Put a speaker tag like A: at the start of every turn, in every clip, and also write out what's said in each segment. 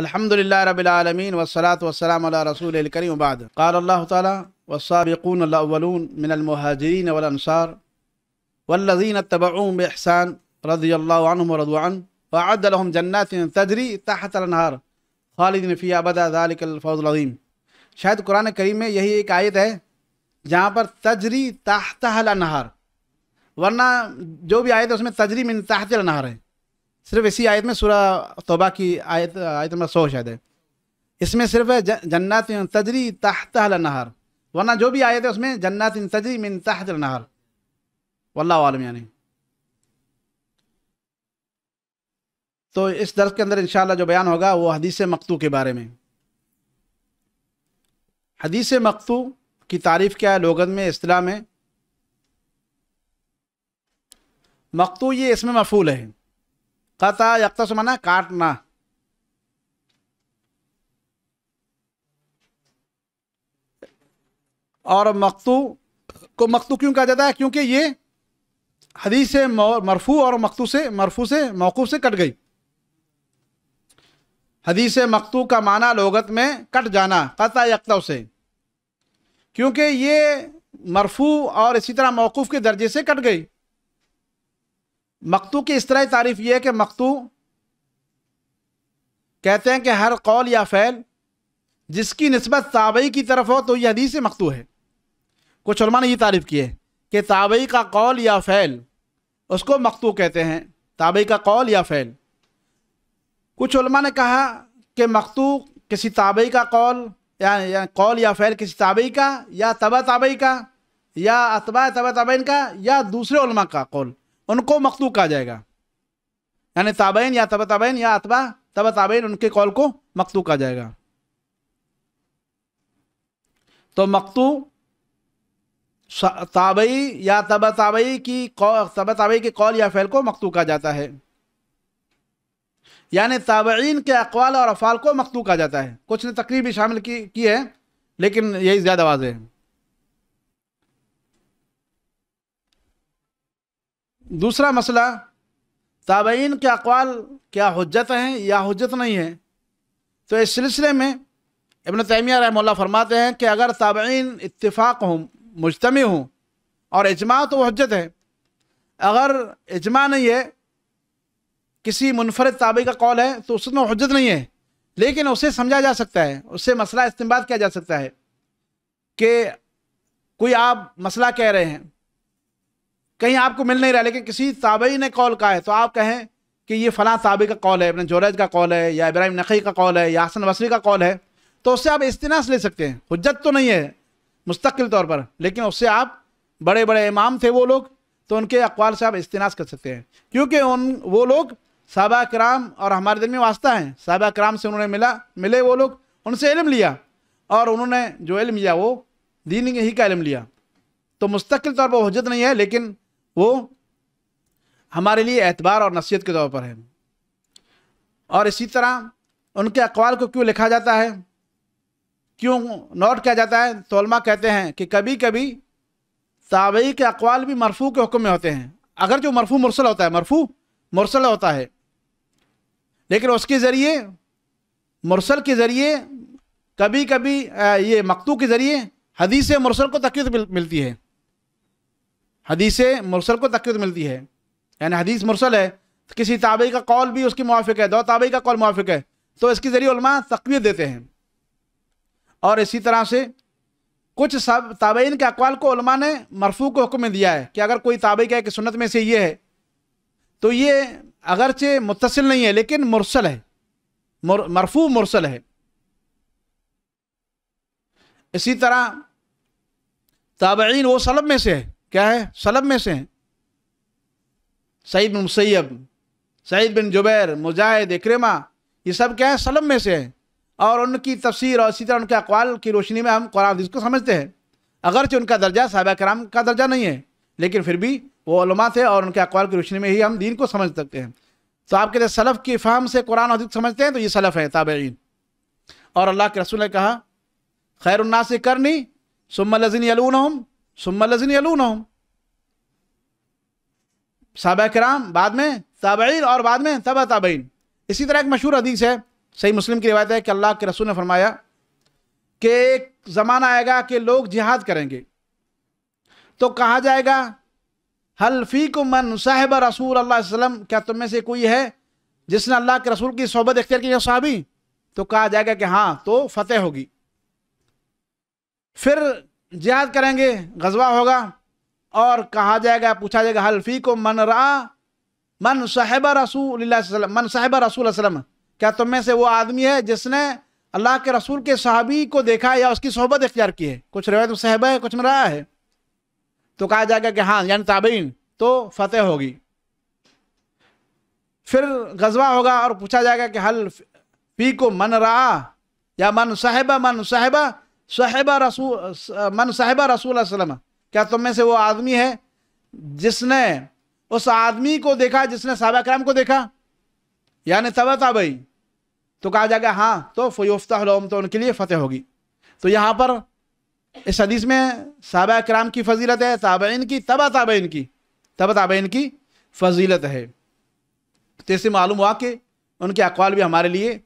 A: الحمد لله رب العالمين والصلاة والسلام على رسوله الكريم بعد قال الله تعالى والسابقون الأولون من المهاجرين والأنصار والذين اتبعوهم بإحسان رضي الله عنهم ورضوا عنه وأعد لهم جنات تجري تحت الأنهار خالدين فيها أبدا ذلك الفوز العظيم قرآن الكريم میں یہی ایک آیت ہے جہاں پر पर تحت ताहतहल ورنہ جو بھی آیت ہے اس میں तजरी من تحت नहार ہے صرف اسی آیت میں سورہ توبہ کی آیت نمبر سو شاید ہے اس میں صرف تجری تحت النہر ورنہ جو بھی آیت ہے اس میں تجری من تحت النہر واللہ عالم یعنی تو اس درس کے اندر انشاءاللہ جو بیان ہوگا وہ حدیث مکتو کے بارے میں حدیث مکتو کی تعریف کیا ہے لغت میں اصطلاح میں مکتو یہ اس میں مفول ہے کتا یکتس منا مانا کاٹنا اور مکتو کو مکتو کیوں کہا جاتا ہے کیونکہ یہ حدیث سے مرفو اور مکتو سے مرفو سے موقف سے کٹ گئی حدیث مکتو کا معنی لغت میں کٹ جانا قطع یکت سے کیونکہ یہ مرفو اور اسی طرح موقوف کے درجے سے کٹ گئی مکتو کی اس طرح تعریف یہ ہے کہ مکتو کہتے ہیں کہ ہر قول یا فعل جس کی نسبت تابعی کی طرف ہو تو یہ حدیث مکتو ہے کچھ علماء نے یہ تعریف کی ہے کہ تابعی کا قول یا فعل اس کو مکتو کہتے ہیں تابعی کا قول یا فعل کچھ علماء نے کہا کہ مکتو کسی تابعی کا قول یا قول یا فعل کسی تابعی کا یا تبع تابعی کا یا اتباع تبع تابعین کا یا دوسرے علماء کا قول ان کو مقتو کہا جائے گا یعنی تابعین یا طب تابعین یا اتبا طبت تابعین ان کے قول کو مقتو کہا جائے گا تو مقتو تابعی یا کی کیبعت تابعی کے قول یا فعل کو مقتو کہا جاتا ہے یعنی تابعین کے اقوال اور افعال کو مقتو کہا جاتا ہے کچھ نے تقریب بھی شامل کی ہے لیکن یہی زیادہ واضح ہے دوسرا مسئلہ تابعین کے اقوال کیا حجت ہیں یا حجت نہیں ہیں تو اس سلسلے میں ابن تیمیہ رحمہ اللہ فرماتے ہیں کہ اگر تابعین اتفاق ہوں مجتمع ہوں اور اجماع تو حجت ہے اگر اجماع نہیں ہے کسی منفرد تابع کا قول ہے تو اس میں حجت نہیں ہے لیکن اسے سمجھا جا سکتا ہے اسے مسئلہ استعمال کیا جا سکتا ہے کہ کوئی آپ مسئلہ کہہ رہے ہیں کہیں آپ کو مل نہیں رہا لیکن کسی تابعی نے کال کہا ہے تو آپ کہیں کہ یہ فلاں تابعی کا کال ہے ابن جوریج کا کال ہے یا ابراہیم نقی کا کال ہے یا حسن وسیری کا کال ہے تو اس سے آپ استناس لے سکتے ہیں حجت تو نہیں ہے مستقل طور پر لیکن اس سے آپ بڑے بڑے امام تھے وہ لوگ تو ان کے اقوال سے آپ استناس کر سکتے ہیں کیونکہ ان وہ لوگ صحابہ کرام اور ہمارے دل میں واسطہ ہیں صحابہ کرام سے انہوں نے ملا ملے وہ لوگ ان سے علم لیا اور انہوں نے جو علم لیا وہ دین ہی کا علم لیا تو مستقل طور پر حجت نہیں ہے لیکن وہ ہمارے لیے اعتبار اور نصیحت کے طور پر ہے اور اسی طرح ان کے اقوال کو کیوں لکھا جاتا ہے کیوں نوٹ کیا جاتا ہے تو علماء کہتے ہیں کہ کبھی کبھی تابعی کے اقوال بھی مرفوع کے حکم میں ہوتے ہیں اگر جو مرفوع مرسل ہوتا ہے مرفوع مرسل ہوتا ہے لیکن اس کے ذریعے مرسل کے ذریعے کبھی کبھی یہ مکتو کے ذریعے حدیث مرسل کو تقیت ملتی ہے حدیث مرسل کو تقویت ملتی ہے یعنی حدیث مرسل ہے کسی تابعی کا قول بھی اس کی موافق ہے دو تابعی کا قول موافق ہے تو اس کے ذریعے علماء تقویت دیتے ہیں اور اسی طرح سے کچھ سب تابعین کے اقوال کو علماء نے مرفوع کو حکم میں دیا ہے کہ اگر کوئی تابعی کا کہ سنت میں سے یہ ہے تو یہ اگرچہ متصل نہیں ہے لیکن مرسل ہے مرفوع مرسل ہے اسی طرح تابعین وہ صلب میں سے ہے کیا ہے سلب میں سے ہیں سعید بن مسیب سعید بن جبیر مجاہد اکرما یہ سب کیا ہے سلب میں سے ہیں اور ان کی تفسیر اور اسی طرح ان کے اقوال کی روشنی میں ہم قرآن حدیث کو سمجھتے ہیں اگرچہ ان کا درجہ صحابہ کرام کا درجہ نہیں ہے لیکن پھر بھی وہ علماء تھے اور ان کے اقوال کی روشنی میں ہی ہم دین کو سمجھ سکتے ہیں تو آپ کہتے ہیں سلف کی فہم سے قرآن حدیث سمجھتے ہیں تو یہ سلف ہے تابعین اور اللہ کے رسول نے کہا خیر الناس کرنی کر نہیں سم الزین سم یلونهم صحابہ کرام بعد میں تابعین اور بعد میں طب تابعین اسی طرح ایک مشہور حدیث ہے صحیح مسلم کی روایت ہے کہ اللہ کے رسول نے فرمایا کہ ایک زمانہ آئے گا کہ لوگ جہاد کریں گے تو کہا جائے گا فیکم من صاحب رسول اللہ علیہ وسلم کیا تم میں سے کوئی ہے جس نے اللہ کے رسول کی صحبت اختیار کی صحابی تو کہا جائے گا کہ ہاں تو فتح ہوگی پھر جہاد کریں گے غزوہ ہوگا اور کہا جائے گا پوچھا جائے گا حلفی کو من را من صاحب رسول اللہ علیہ وسلم من صاحب رسول علیہ وسلم کیا تم میں سے وہ آدمی ہے جس نے اللہ کے رسول کے صحابی کو دیکھا یا اس کی صحبت اختیار کی ہے کچھ روایت میں صحبہ ہے کچھ میں رہا ہے تو کہا جائے گا کہ ہاں یعنی تابعین تو فتح ہوگی پھر غزوہ ہوگا اور پوچھا جائے گا کہ فی کو من را یا من صاحبہ من صاحبہ صحبہ رسول من صحبہ رسول علیہ وسلم کیا تم میں سے وہ آدمی ہے جس نے اس آدمی کو دیکھا جس نے صحابہ کرام کو دیکھا یعنی طبع بھئی تو کہا گیا ہاں تو فیوفتہ حلوم تو ان کے لیے فتح ہوگی تو یہاں پر اس حدیث میں صحابہ کرام کی فضیلت ہے تابعین کی تبہ تابعین کی تبہ تابعین کی فضیلت ہے تیسے معلوم ہوا کہ ان کے اقوال بھی ہمارے لیے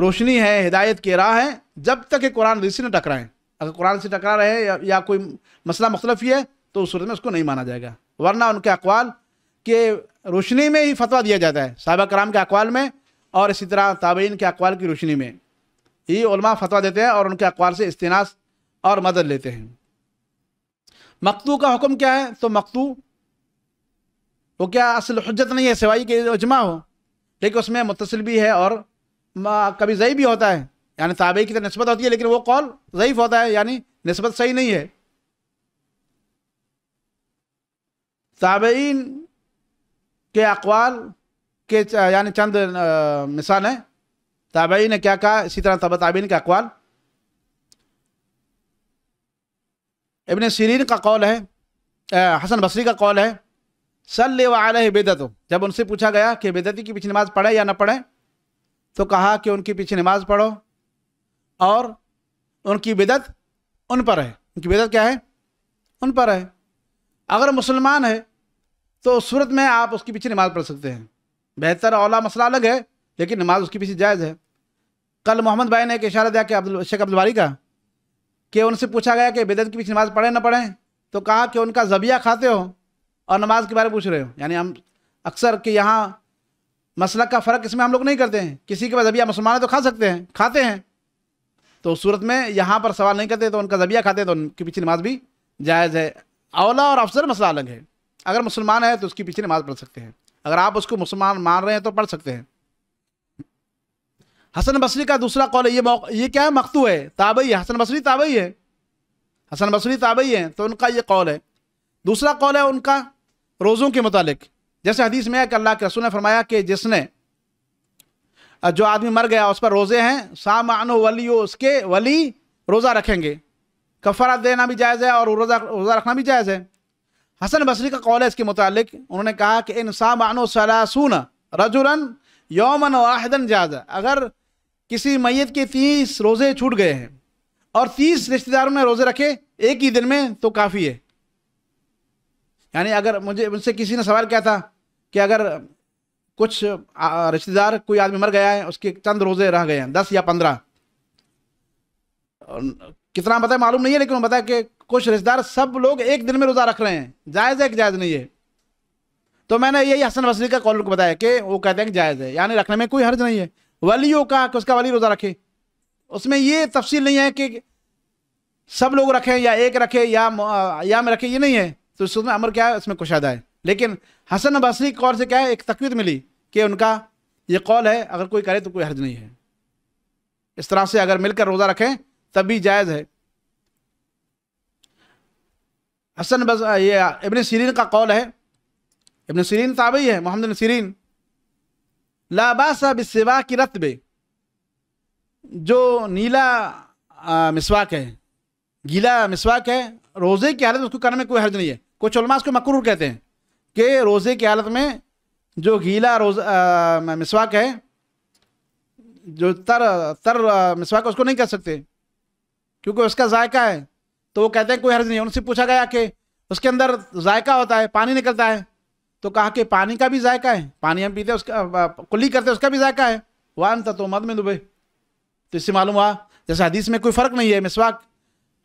A: روشنی ہے ہدایت کی راہ ہے جب تک کہ قرآن ریسی سے نہ ٹکرائیں اگر قرآن سے ٹکرا رہے یا کوئی مسئلہ مختلف ہی ہے تو اس صورت میں اس کو نہیں مانا جائے گا ورنہ ان کے اقوال کے روشنی میں ہی فتویٰ دیا جاتا ہے صحابہ کرام کے اقوال میں اور اسی طرح تابعین کے اقوال کی روشنی میں یہ علماء فتویٰ دیتے ہیں اور ان کے اقوال سے استناس اور مدد لیتے ہیں مکتو کا حکم کیا ہے تو مکتو وہ کیا اصل حجت نہیں ہے سوائی کے اجماع ہو لیکن اس میں متصل بھی ہے اور کبھی ضعیف بھی ہوتا ہے یعنی تابعی کی تو نسبت ہوتی ہے لیکن وہ قول ضعیف ہوتا ہے یعنی نسبت صحیح نہیں ہے تابعین کے اقوال کے یعنی چند مثال ہیں تابعین نے کیا کہا اسی طرح تابعین کے اقوال ابن سیرین کا قول ہے حسن بصری کا قول ہے صلی و علیہ آ جب ان سے پوچھا گیا کہ بیدتی کی پچھلی نماز پڑھیں یا نہ پڑھیں تو کہا کہ ان کے پیچھے نماز پڑھو اور ان کی بدعت ان پر ہے ان کی بدعت کیا ہے ان پر ہے اگر مسلمان ہے تو اس صورت میں آپ اس کے پیچھے نماز پڑھ سکتے ہیں بہتر اولا مسئلہ الگ ہے لیکن نماز اس کے پیچھے جائز ہے کل محمد بھائی نے ایک اشارہ دیا کہ عبد الشیخ عبدالباری کا کہ ان سے پوچھا گیا کہ بدعت کے پیچھے نماز پڑھیں نہ پڑھیں تو کہا کہ ان کا ذبیہ کھاتے ہو اور نماز کے بارے میں پوچھ رہے ہو یعنی ہم اکثر کہ یہاں مسئلہ کا فرق اس میں ہم لوگ نہیں کرتے ہیں کسی کے پاس ذبیہ مسلمان ہے تو کھا سکتے ہیں کھاتے ہیں تو اس صورت میں یہاں پر سوال نہیں کرتے تو ان کا ذبیہ کھاتے تو ان کی پیچھے نماز بھی جائز ہے اولا اور افسر مسئلہ الگ ہے اگر مسلمان ہے تو اس کی پیچھے نماز پڑھ سکتے ہیں اگر آپ اس کو مسلمان مان رہے ہیں تو پڑھ سکتے ہیں حسن بصری کا دوسرا قول ہے یہ یہ کیا ہے مختو ہے تابعی ہے حسن بصری تابعی ہے حسن بصری تابعی ہے تو ان کا یہ قول ہے دوسرا قول ہے ان کا روزوں کے متعلق جیسے حدیث میں ہے کہ اللہ کے رسول نے فرمایا کہ جس نے جو آدمی مر گیا اس پر روزے ہیں سامان ولی اس کے ولی روزہ رکھیں گے کفارہ دینا بھی جائز ہے اور روزہ روزہ رکھنا بھی جائز ہے حسن بصری کا قول ہے اس کے متعلق انہوں نے کہا کہ ان سامان و سلاسون رجولن یومن واحدن جائز ہے اگر کسی میت کے تیس روزے چھوٹ گئے ہیں اور تیس رشتہ داروں نے روزے رکھے ایک ہی دن میں تو کافی ہے یعنی اگر مجھے مجھ سے کسی نے سوال کیا تھا کہ اگر کچھ رشتے دار کوئی آدمی مر گیا ہے اس کے چند روزے رہ گئے ہیں دس یا پندرہ کتنا بتایا معلوم نہیں ہے لیکن انہوں نے بتایا کہ کچھ رشتے دار سب لوگ ایک دن میں روزہ رکھ رہے ہیں جائز ہے ایک جائز نہیں ہے تو میں نے یہی حسن وسیع کا کو بتایا کہ وہ کہتے ہیں کہ جائز ہے یعنی رکھنے میں کوئی حرج نہیں ہے ولیوں کا کہ اس کا ولی روزہ رکھے اس میں یہ تفصیل نہیں ہے کہ سب لوگ رکھیں یا ایک رکھے یا میں رکھے یہ نہیں ہے تو اس میں امر کیا ہے اس میں کشادہ ہے لیکن حسن بصری قور سے کیا ہے ایک تقویت ملی کہ ان کا یہ قول ہے اگر کوئی کرے تو کوئی حرج نہیں ہے اس طرح سے اگر مل کر روزہ رکھیں تب بھی جائز ہے حسن یہ ابن سیرین کا قول ہے ابن سیرین تابعی ہے محمد ابن لا باسا بسوا کی رتبے جو نیلا مسواک ہے گیلا مسواک ہے روزے کی حالت اس کو کرنے میں کوئی حرج نہیں ہے کچھ علماء اس کو مقرور کہتے ہیں کہ روزے کی حالت میں جو گیلا روز مسواک ہے جو تر تر مسواک اس کو نہیں کر سکتے کیونکہ اس کا ذائقہ ہے تو وہ کہتے ہیں کوئی حرض نہیں ان سے پوچھا گیا کہ اس کے اندر ذائقہ ہوتا ہے پانی نکلتا ہے تو کہا کہ پانی کا بھی ذائقہ ہے پانی ہم پیتے اس کا کلی کرتے اس کا بھی ذائقہ ہے وہاں تو مد میں دبے تو اس سے معلوم ہوا جیسے حدیث میں کوئی فرق نہیں ہے مسواک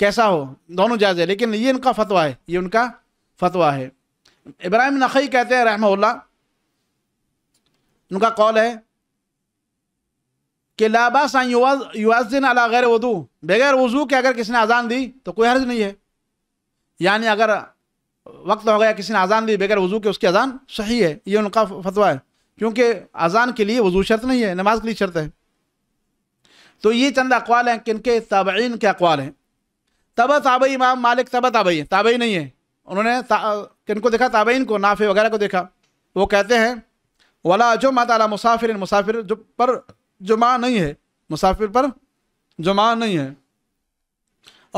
A: کیسا ہو دونوں جائز ہے لیکن یہ ان کا فتویٰ ہے یہ ان کا فتویٰ ہے ابراہیم نقی کہتے ہیں رحمہ اللہ ان کا قول ہے کہ لاباس یوازن علی غیر وضو بغیر وضو کے اگر کسی نے اذان دی تو کوئی حرض نہیں ہے یعنی اگر وقت ہو گیا کسی نے اذان دی بغیر وضو کے اس کی اذان صحیح ہے یہ ان کا فتویٰ ہے کیونکہ اذان کے لیے وضو شرط نہیں ہے نماز کے لیے شرط ہے تو یہ چند اقوال ہیں کہ ان کے تابعین کے اقوال ہیں تبہ تابعی امام مالک تبہ تابعی ہے تابعی نہیں ہے انہوں نے کہ ان کو دیکھا تابعین کو نافع وغیرہ کو دیکھا وہ کہتے ہیں ولا جمعہ تعالیٰ مسافر مسافر جو پر جمعہ نہیں ہے مسافر پر جمعہ نہیں ہے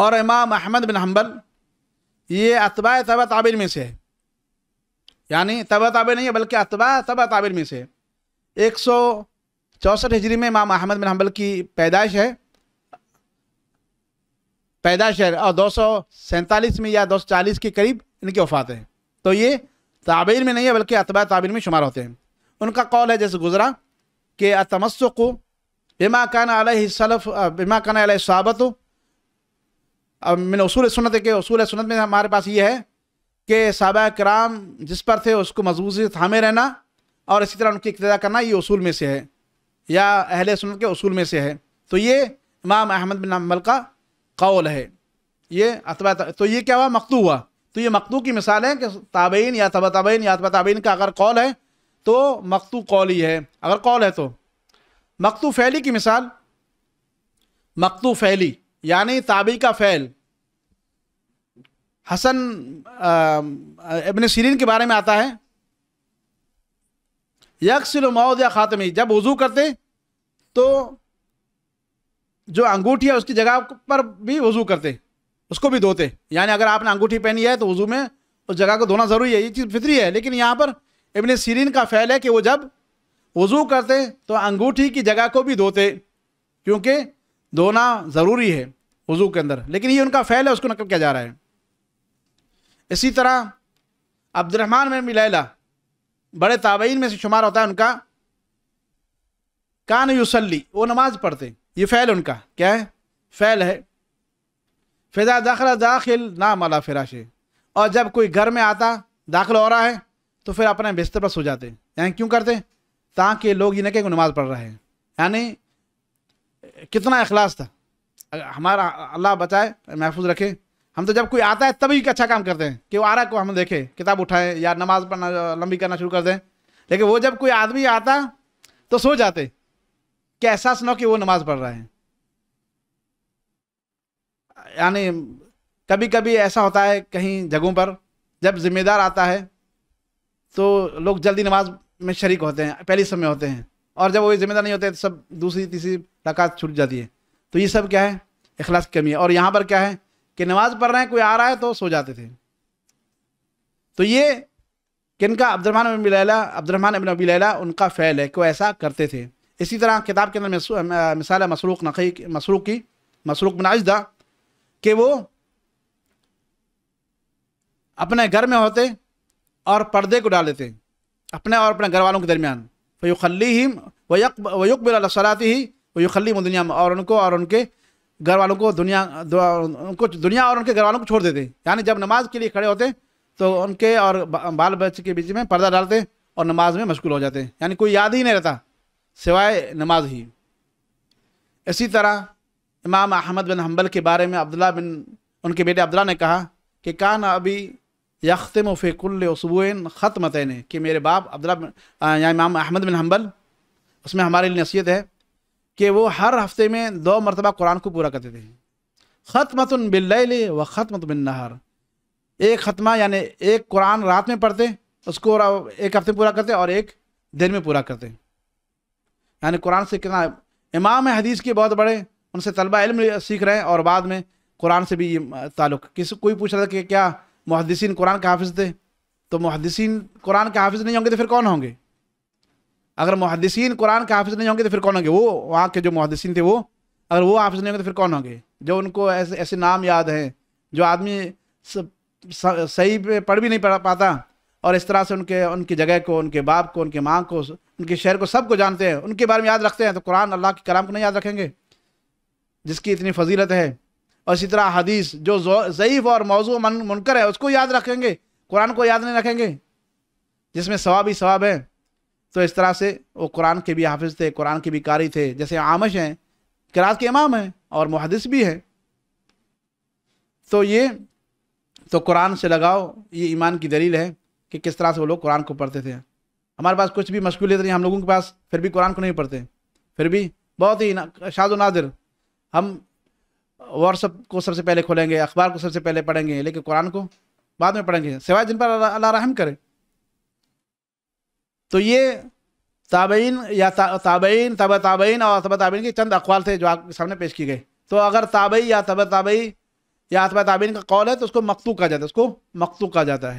A: اور امام احمد بن حنبل یہ اتباع طب تعبیر میں سے ہے یعنی طب تعبیر نہیں ہے بلکہ اتباع طب تعبیر میں سے ایک سو چوسٹھ ہجری میں امام احمد بن حنبل کی پیدائش ہے پیدائش ہے اور دو سو سینتالیس میں یا دو سو چالیس کے قریب ان کی وفات ہیں تو یہ تعبیر میں نہیں ہے بلکہ اتباع تعبیر میں شمار ہوتے ہیں ان کا قول ہے جیسے گزرا کہ اتمسق بما کان علیہ صلف بما کان علیہ صحابت من اصول سنت کے اصول سنت میں ہمارے پاس یہ ہے کہ صحابہ کرام جس پر تھے اس کو مضبوطی تھامے رہنا اور اسی طرح ان کی اقتدا کرنا یہ اصول میں سے ہے یا اہل سنت کے اصول میں سے ہے تو یہ امام احمد بن کا قول ہے یہ اطبہ تو یہ کیا ہوا مکتو ہوا تو یہ مقتو کی مثال ہے کہ تابعین یا تبا تابعین یا تبا تابعین کا اگر قول ہے تو مقتو قول ہی ہے اگر قول ہے تو مقتو فعلی کی مثال مقتو فعلی یعنی تابعی کا فعل حسن ابن سیرین کے بارے میں آتا ہے یکسل موض یا خاتمی جب وضو کرتے تو جو انگوٹھی ہے اس کی جگہ پر بھی وضو کرتے اس کو بھی دھوتے یعنی اگر آپ نے انگوٹھی پہنی ہے تو وضو میں اس جگہ کو دھونا ضروری ہے یہ چیز فطری ہے لیکن یہاں پر ابن سیرین کا فعل ہے کہ وہ جب وضو کرتے تو انگوٹھی کی جگہ کو بھی دھوتے کیونکہ دھونا ضروری ہے وضو کے اندر لیکن یہ ان کا فعل ہے اس کو نقل کیا جا رہا ہے اسی طرح عبد الرحمٰن ملیلہ بڑے تابعین میں سے شمار ہوتا ہے ان کا کان یوسلی وہ نماز پڑھتے یہ فعل ان کا کیا ہے فعل ہے فضا داخلہ داخل نام فراشے اور جب کوئی گھر میں آتا داخل ہو رہا ہے تو پھر اپنے بستر پر سو جاتے یعنی کیوں کرتے تاکہ لوگ یہ نہ کہ نماز پڑھ رہے ہیں یعنی کتنا اخلاص تھا ہمارا اللہ بچائے محفوظ رکھے ہم تو جب کوئی آتا ہے تبھی اچھا کام کرتے ہیں کہ وہ آ رہا کو ہم دیکھیں کتاب اٹھائیں یا نماز پڑھنا لمبی کرنا شروع کر دیں لیکن وہ جب کوئی آدمی آتا تو سو جاتے کہ احساس نہ ہو کہ وہ نماز پڑھ رہے ہیں یعنی کبھی کبھی ایسا ہوتا ہے کہیں جگہوں پر جب ذمہ دار آتا ہے تو لوگ جلدی نماز میں شریک ہوتے ہیں پہلی سمے ہوتے ہیں اور جب وہ ذمہ دار نہیں ہوتے تو سب دوسری تیسری رکعت چھوٹ جاتی ہے تو یہ سب کیا ہے اخلاص کی کمی ہے اور یہاں پر کیا ہے کہ نماز پڑھ رہے ہیں کوئی آ رہا ہے تو سو جاتے تھے تو یہ کن کا عبد الرحمٰن لیلا عبد الرحمٰن ابن ابی لیلا ان کا فعل ہے کہ وہ ایسا کرتے تھے اسی طرح کتاب کے اندر مثال مسروق نقی مسروق کی مسروق بن اجدہ کہ وہ اپنے گھر میں ہوتے اور پردے کو ڈال دیتے اپنے اور اپنے گھر والوں کے درمیان وہ یو خلی ہی و یقب اللہ ہی وہ یو خلی میں اور ان کو اور ان کے گھر والوں کو دنیا ان کو دنیا اور ان کے گھر والوں کو چھوڑ دیتے یعنی جب نماز کے لیے کھڑے ہوتے تو ان کے اور بال بچے کے بیچ میں پردہ ڈالتے اور نماز میں مشغول ہو جاتے یعنی کوئی یاد ہی نہیں رہتا سوائے نماز ہی اسی طرح امام احمد بن حنبل کے بارے میں عبداللہ بن ان کے بیٹے عبداللہ نے کہا کہ کان ابھی یختم و کل اسبوعین ختمتین کہ میرے باپ عبداللہ یا امام احمد بن حنبل اس میں ہمارے لیے نصیحت ہے کہ وہ ہر ہفتے میں دو مرتبہ قرآن کو پورا کرتے تھے ختمت باللیل بل و ختمت بن نہر ایک ختمہ یعنی ایک قرآن رات میں پڑھتے اس کو ایک ہفتے پورا کرتے اور ایک دن میں پورا کرتے یعنی قرآن سے کتنا امام حدیث کے بہت بڑے ان سے طلبہ علم سیکھ رہے ہیں اور بعد میں قرآن سے بھی یہ تعلق کسی کوئی پوچھ رہا تھا کہ کیا محدثین قرآن کے حافظ تھے تو محدثین قرآن کے حافظ نہیں ہوں گے تو پھر کون ہوں گے اگر محدثین قرآن کے حافظ نہیں ہوں گے تو پھر کون ہوں گے وہ وہاں کے جو محدثین تھے وہ اگر وہ حافظ نہیں ہوں گے تو پھر کون ہوں گے جو ان کو ایسے ایسے نام یاد ہیں جو آدمی صحیح پہ پڑھ بھی نہیں پڑھ پاتا اور اس طرح سے ان کے ان کی جگہ کو ان کے باپ کو ان کے ماں کو ان کے شہر کو سب کو جانتے ہیں ان کے بارے میں یاد رکھتے ہیں تو قرآن اللہ کے کلام کو نہیں یاد رکھیں گے جس کی اتنی فضیلت ہے اور اسی طرح حدیث جو ضعیف اور موضوع من منکر ہے اس کو یاد رکھیں گے قرآن کو یاد نہیں رکھیں گے جس میں ثواب ہی ثواب ہے تو اس طرح سے وہ قرآن کے بھی حافظ تھے قرآن کے بھی قاری تھے جیسے عامش ہیں کراس کے امام ہیں اور محدث بھی ہیں تو یہ تو قرآن سے لگاؤ یہ ایمان کی دلیل ہے کہ کس طرح سے وہ لوگ قرآن کو پڑھتے تھے ہمارے پاس کچھ بھی مشغولیت نہیں ہم لوگوں کے پاس پھر بھی قرآن کو نہیں پڑھتے پھر بھی بہت ہی شاد و نادر ہم واٹس اپ کو سب سے پہلے کھولیں گے اخبار کو سب سے پہلے پڑھیں گے لیکن قرآن کو بعد میں پڑھیں گے سوائے جن پر اللہ رحم کرے تو یہ تابعین یا تابعین طب تابعین اور تابعین کے چند اقوال تھے جو آپ کے سامنے پیش کی گئے تو اگر تابعی یا تابعی یا یاسب تابعین کا قول ہے تو اس کو مکتو کہا جاتا ہے اس کو مکتو کہا جاتا ہے